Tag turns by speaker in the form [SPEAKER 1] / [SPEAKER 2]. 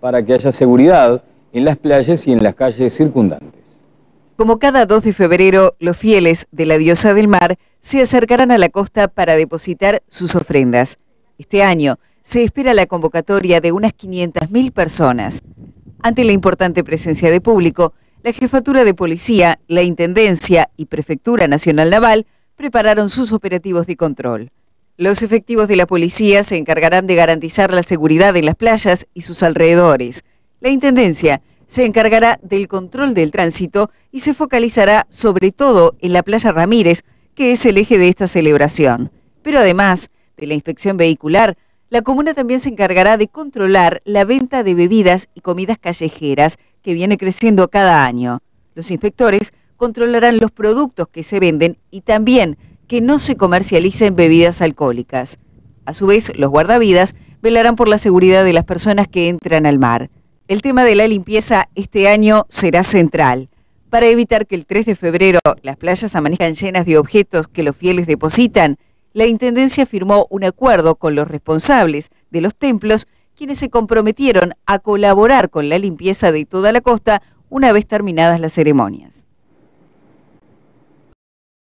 [SPEAKER 1] para que haya seguridad en las playas y en las calles circundantes. Como cada 2 de febrero, los fieles de la diosa del mar se acercarán a la costa para depositar sus ofrendas. Este año se espera la convocatoria de unas 500.000 personas. Ante la importante presencia de público, la Jefatura de Policía, la Intendencia y Prefectura Nacional Naval prepararon sus operativos de control. Los efectivos de la policía se encargarán de garantizar la seguridad en las playas y sus alrededores. La Intendencia se encargará del control del tránsito y se focalizará sobre todo en la playa Ramírez, que es el eje de esta celebración. Pero además de la inspección vehicular, la comuna también se encargará de controlar la venta de bebidas y comidas callejeras, que viene creciendo cada año. Los inspectores controlarán los productos que se venden y también que no se comercialicen bebidas alcohólicas. A su vez, los guardavidas velarán por la seguridad de las personas que entran al mar. El tema de la limpieza este año será central. Para evitar que el 3 de febrero las playas amanezcan llenas de objetos que los fieles depositan, la Intendencia firmó un acuerdo con los responsables de los templos, quienes se comprometieron a colaborar con la limpieza de toda la costa una vez terminadas las ceremonias.